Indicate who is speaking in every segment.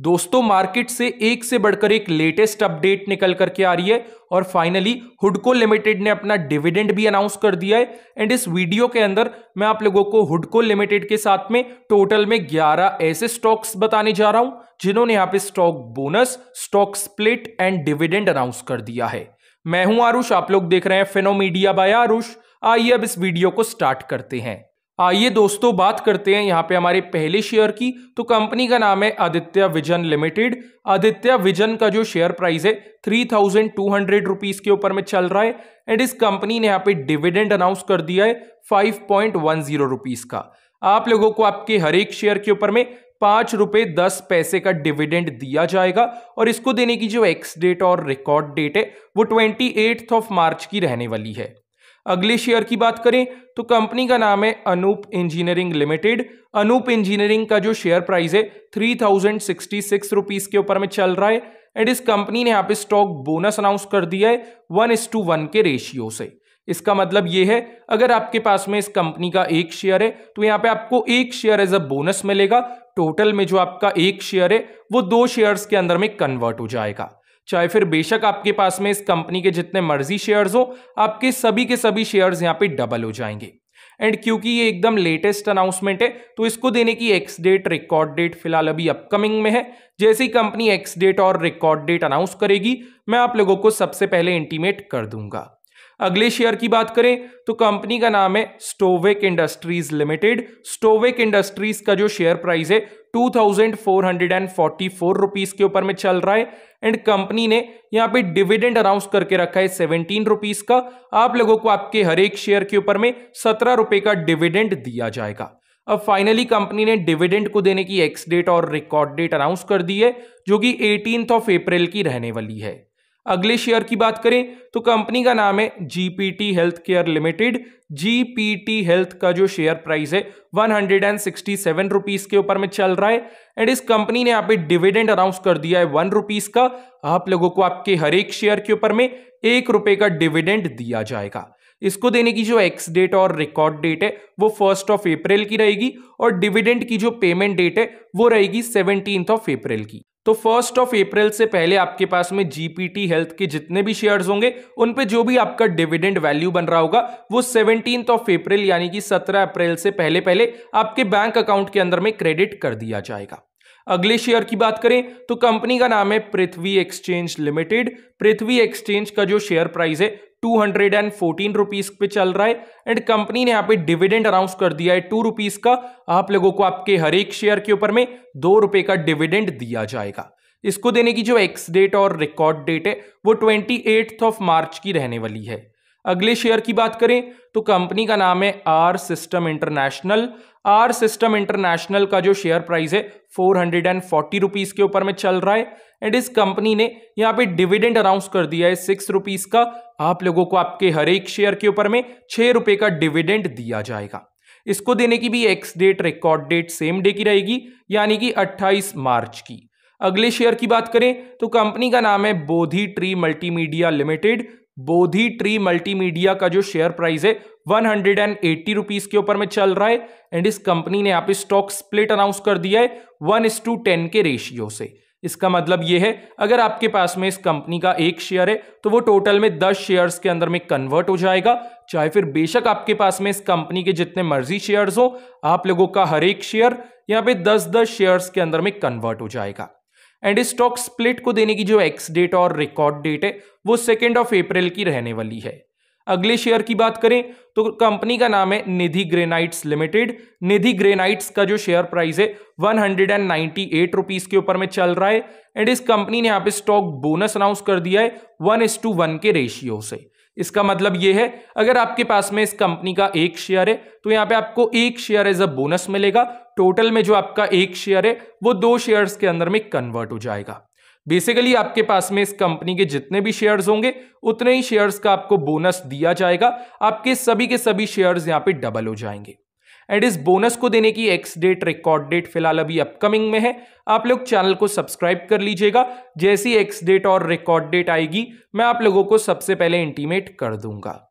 Speaker 1: दोस्तों मार्केट से एक से बढ़कर एक लेटेस्ट अपडेट निकल करके आ रही है और फाइनली हुडको लिमिटेड ने अपना डिविडेंड भी अनाउंस कर दिया है एंड इस वीडियो के अंदर मैं आप लोगों को हुडको लिमिटेड के साथ में टोटल में 11 ऐसे स्टॉक्स बताने जा रहा हूं जिन्होंने यहाँ पे stock bonus stock split and dividend announce कर दिया है मैं हूं आरुष आप लोग देख रहे हैं फेनोमीडिया बाय आरुष आइए अब इस वीडियो को स्टार्ट करते हैं आइए दोस्तों बात करते हैं यहाँ पे हमारे पहले शेयर की तो कंपनी का नाम है Aditya Vision Limited Aditya Vision का जो शेयर प्राइस है three thousand two hundred rupees के ऊपर में चल रहा है एंड इस कंपनी ने यहाँ पे डिविडेंड अनाउंस कर दिया है five point one zero rupees का आप लोगों को आपके हर एक शेयर के ऊपर में पांच रुपए दस पैसे का डिविडेंड दिया जाएगा और इसको देने की जो एक्स डेट और रिकॉर्ड डेट है वो ट्वेंटी एट्थ ऑफ मार्च की रहने वाली है अगले शेयर की बात करें तो कंपनी का नाम है Anup Engineering Limited Anup Engineering का जो शेयर प्राइस है three thousand sixty six rupees के ऊपर में चल रहा है एंड इस कंपनी ने यहाँ पे स्टॉक बोनस अनाउंस कर दिया है वन इस टू वन के रेशियो से इसका मतलब ये है अगर आपके पास में इस कंपनी का एक शेयर है तो यहाँ पे आपको एक शेयर एज अ बोनस मिलेगा टोटल में जो आपका एक शेयर है वो दो शेयर्स के अंदर में कन्वर्ट हो जाएगा चाहे फिर बेशक आपके पास में इस कंपनी के जितने मर्जी शेयर्स हो आपके सभी के सभी शेयर्स यहाँ पे डबल हो जाएंगे एंड क्योंकि ये एकदम लेटेस्ट अनाउंसमेंट है तो इसको देने की एक्स डेट रिकॉर्ड डेट फिलहाल अभी अपकमिंग में है जैसे ही कंपनी एक्स डेट और रिकॉर्ड डेट अनाउंस करेगी मैं आप लोगों को सबसे पहले इंटीमेट कर दूंगा अगले शेयर की बात करें तो कंपनी का नाम है Stovec Industries Limited Stovec Industries का जो शेयर प्राइस है 2,444 रुपीस के ऊपर में चल रहा है एंड कंपनी ने यहाँ पे डिविडेंड अनाउंस करके रखा है सेवनटीन रुपीज का आप लोगों को आपके हर एक शेयर के ऊपर में सत्रह रुपए का डिविडेंड दिया जाएगा अब फाइनली कंपनी ने डिविडेंड को देने की एक्स डेट और रिकॉर्ड डेट अनाउंस कर दी है जो कि एटीन ऑफ अप्रैल की रहने वाली है अगले शेयर की बात करें तो कंपनी का नाम है GPT Health Care Limited GPT Health का जो शेयर प्राइस है one hundred and sixty seven rupees के ऊपर में चल रहा है एंड इस कंपनी ने यहाँ पे डिविडेंड अनाउंस कर दिया है वन रुपीज का आप लोगों को आपके हर एक शेयर के ऊपर में एक रुपए का डिविडेंड दिया जाएगा इसको देने की जो एक्स डेट और रिकॉर्ड डेट है वो फर्स्ट ऑफ अप्रैल की रहेगी और डिविडेंड की जो पेमेंट डेट है वो रहेगी सेवनटीन ऑफ अप्रैल की तो फर्स्ट ऑफ अप्रैल से पहले आपके पास में जीपीटी हेल्थ के जितने भी शेयर्स होंगे उन पे जो भी आपका डिविडेंड वैल्यू बन रहा होगा वो सेवनटीन ऑफ अप्रैल यानी कि सत्रह अप्रैल से पहले पहले आपके बैंक अकाउंट के अंदर में क्रेडिट कर दिया जाएगा अगले शेयर की बात करें तो कंपनी का नाम है Prithvi Exchange Limited Prithvi Exchange का जो शेयर प्राइस है two hundred and fourteen rupees पे चल रहा है एंड कंपनी ने यहाँ पे डिविडेंड अनाउंस कर दिया है टू रुपीज का आप लोगों को आपके हर एक शेयर के ऊपर में दो रुपए का डिविडेंड दिया जाएगा इसको देने की जो एक्स डेट और रिकॉर्ड डेट है वो ट्वेंटी ऑफ मार्च की रहने वाली है अगले शेयर की बात करें तो कंपनी का नाम है R System International R System International का जो शेयर प्राइस है four hundred and forty rupees के ऊपर में चल रहा है एंड इस कंपनी ने यहाँ पे डिविडेंड अनाउंस कर दिया है सिक्स रुपीज का आप लोगों को आपके हर एक शेयर के ऊपर में छह रुपए का डिविडेंड दिया जाएगा इसको देने की भी ex date record date same day की रहेगी यानी कि अट्ठाईस मार्च की अगले शेयर की बात करें तो कंपनी का नाम है Bodhi Tree Multimedia Limited Bodhi Tree Multimedia का जो शेयर प्राइस है one hundred and eighty rupees के ऊपर में चल रहा है एंड इस कंपनी ने आप स्टॉक स्प्लिट अनाउंस कर दिया है वन इस टू टेन के रेशियो से इसका मतलब यह है अगर आपके पास में इस कंपनी का एक शेयर है तो वो टोटल में दस शेयर्स के अंदर में कन्वर्ट हो जाएगा चाहे फिर बेशक आपके पास में इस कंपनी के जितने मर्जी शेयर्स हो आप लोगों का हर एक शेयर यहाँ पे दस दस शेयर्स के अंदर में कन्वर्ट हो जाएगा एंड स्टॉक स्प्लिट को देने की जो एक्स डेट और रिकॉर्ड डेट है वो सेकेंड ऑफ अप्रैल की रहने वाली है अगले शेयर की बात करें तो कंपनी का नाम है Nidhi Granites Limited Nidhi Granites का जो शेयर प्राइस है one hundred and ninety eight rupees के ऊपर में चल रहा है एंड इस कंपनी ने यहाँ पे स्टॉक बोनस अनाउंस कर दिया है वन इस टू वन के रेशियो से इसका मतलब यह है अगर आपके पास में इस कंपनी का एक शेयर है तो यहाँ पे आपको एक शेयर एज अ बोनस मिलेगा टोटल में जो आपका एक शेयर है वो दो शेयर्स के अंदर में कन्वर्ट हो जाएगा बेसिकली आपके पास में इस कंपनी के जितने भी शेयर्स होंगे उतने ही शेयर्स का आपको बोनस दिया जाएगा आपके सभी के सभी शेयर्स यहाँ पे डबल हो जाएंगे एंड इस बोनस को देने की एक्स डेट रिकॉर्ड डेट फिलहाल अभी अपकमिंग में है आप लोग चैनल को सब्सक्राइब कर लीजिएगा जैसी एक्स डेट और रिकॉर्ड डेट आएगी मैं आप लोगों को सबसे पहले इंटीमेट कर दूंगा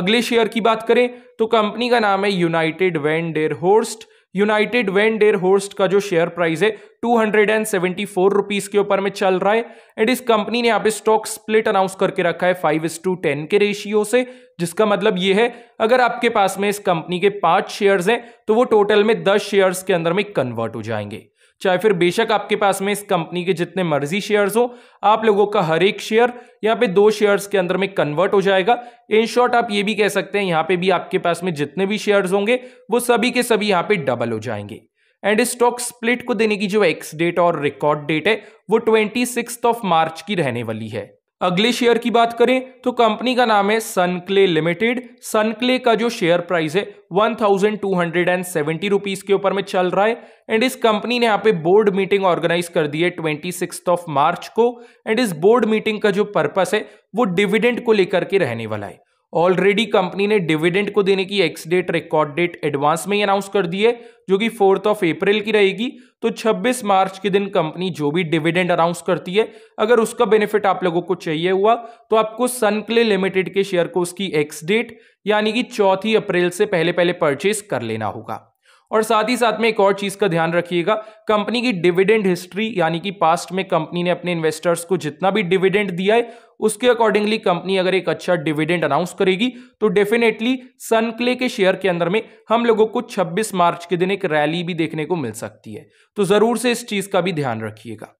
Speaker 1: अगले शेयर की बात करें तो कंपनी का नाम है United Van Der Horst United Van Der Horst का जो शेयर प्राइस है two hundred and seventy four rupees के ऊपर में चल रहा है एंड इस कंपनी ने यहाँ पे स्टॉक स्प्लिट अनाउंस करके रखा है फाइव इस टू टेन के रेशियो से जिसका मतलब ये है अगर आपके पास में इस कंपनी के पांच शेयर्स हैं तो वो टोटल में दस शेयर्स के अंदर में कन्वर्ट हो जाएंगे चाहे फिर बेशक आपके पास में इस कंपनी के जितने मर्जी शेयर्स हो आप लोगों का हर एक शेयर यहाँ पे दो शेयर्स के अंदर में कन्वर्ट हो जाएगा इन शॉर्ट आप ये भी कह सकते हैं यहाँ पे भी आपके पास में जितने भी शेयर्स होंगे वो सभी के सभी यहाँ पे डबल हो जाएंगे एंड स्टॉक स्प्लिट को देने की जो एक्स डेट और रिकॉर्ड डेट है वो ट्वेंटी ऑफ मार्च की रहने वाली है अगले शेयर की बात करें तो कंपनी का नाम है सनक्ले लिमिटेड सनक्ले का जो शेयर प्राइस है one thousand two hundred and seventy rupees के ऊपर में चल रहा है एंड इस कंपनी ने यहाँ पे बोर्ड मीटिंग ऑर्गेनाइज कर दी है ट्वेंटी सिक्स ऑफ मार्च को एंड इस बोर्ड मीटिंग का जो पर्पस है वो डिविडेंड को लेकर के रहने वाला है ऑलरेडी कंपनी ने डिविडेंड को देने की ex date record date advance में ही अनाउंस कर दी है जो कि फोर्थ ऑफ अप्रैल की रहेगी तो 26 मार्च के दिन कंपनी जो भी डिविडेंड अनाउंस करती है अगर उसका बेनिफिट आप लोगों को चाहिए हुआ तो आपको सनक्ले लिमिटेड के शेयर को उसकी एक्स डेट यानी कि चौथी अप्रैल से पहले पहले परचेज कर लेना होगा और साथ ही साथ में एक और चीज़ का ध्यान रखिएगा कंपनी की डिविडेंड हिस्ट्री यानी कि पास्ट में कंपनी ने अपने इन्वेस्टर्स को जितना भी डिविडेंड दिया है उसके अकॉर्डिंगली कंपनी अगर एक अच्छा डिविडेंड अनाउंस करेगी तो डेफिनेटली सनक्ले के शेयर के अंदर में हम लोगों को 26 मार्च के दिन एक रैली भी देखने को मिल सकती है तो ज़रूर से इस चीज़ का भी ध्यान रखिएगा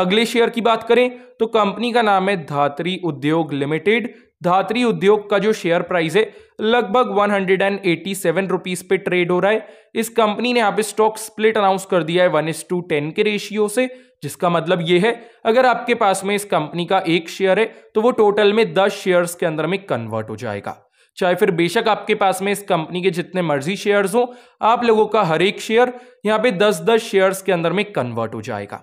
Speaker 1: अगले शेयर की बात करें तो कंपनी का नाम है धात्री उद्योग लिमिटेड धात्री उद्योग का जो शेयर प्राइस है लगभग one hundred and eighty seven rupees पे ट्रेड हो रहा है इस कंपनी ने यहाँ पे स्टॉक स्प्लिट अनाउंस कर दिया है वन इस टू टेन के रेशियो से जिसका मतलब ये है अगर आपके पास में इस कंपनी का एक शेयर है तो वो टोटल में दस शेयर्स के अंदर में कन्वर्ट हो जाएगा चाहे फिर बेशक आपके पास में इस कंपनी के जितने मर्जी शेयर्स हो आप लोगों का हर एक शेयर यहाँ पे दस दस शेयर्स के अंदर में कन्वर्ट हो जाएगा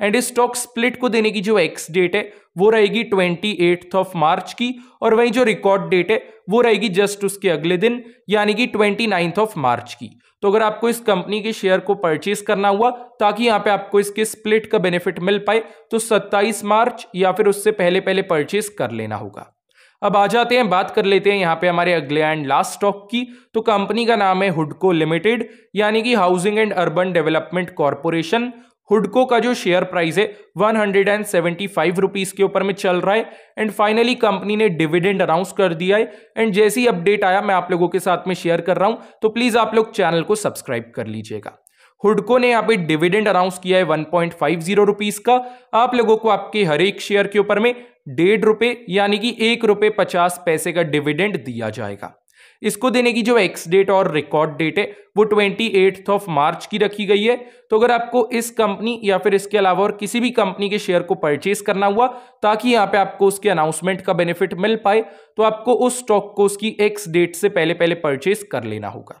Speaker 1: एंड इस स्टॉक स्प्लिट को देने की जो एक्स डेट है वो रहेगी ट्वेंटी ऑफ मार्च की और वही जो रिकॉर्ड डेट है वो रहेगी जस्ट उसके अगले दिन यानी कि ट्वेंटी नाइन्थ ऑफ मार्च की तो अगर आपको इस कंपनी के शेयर को परचेज करना हुआ ताकि यहाँ पे आपको इसके स्प्लिट का बेनिफिट मिल पाए तो सत्ताईस मार्च या फिर उससे पहले पहले परचेज कर लेना होगा अब आ जाते हैं बात कर लेते हैं यहाँ पे हमारे अगले एंड लास्ट स्टॉक की तो कंपनी का नाम है हुडको लिमिटेड यानी कि Housing and Urban Development Corporation हुडको का जो शेयर प्राइस है one hundred and seventy five rupees के ऊपर में चल रहा है एंड फाइनली कंपनी ने डिविडेंड अनाउंस कर दिया है एंड जैसे ही अपडेट आया मैं आप लोगों के साथ में शेयर कर रहा हूं तो प्लीज आप लोग चैनल को सब्सक्राइब कर लीजिएगा हुडको ने यहाँ पे डिविडेंड अनाउंस किया है one point five zero rupees का आप लोगों को आपके हर एक शेयर के ऊपर में डेढ़ रुपए यानी कि एक रुपए पचास पैसे का डिविडेंड दिया जाएगा इसको देने की जो एक्स डेट और रिकॉर्ड डेट है वो ट्वेंटी एट्थ ऑफ मार्च की रखी गई है तो अगर आपको इस कंपनी या फिर इसके अलावा और किसी भी कंपनी के शेयर को परचेज करना हुआ ताकि यहाँ पे आपको उसके अनाउंसमेंट का बेनिफिट मिल पाए तो आपको उस स्टॉक को उसकी एक्स डेट से पहले पहले परचेज कर लेना होगा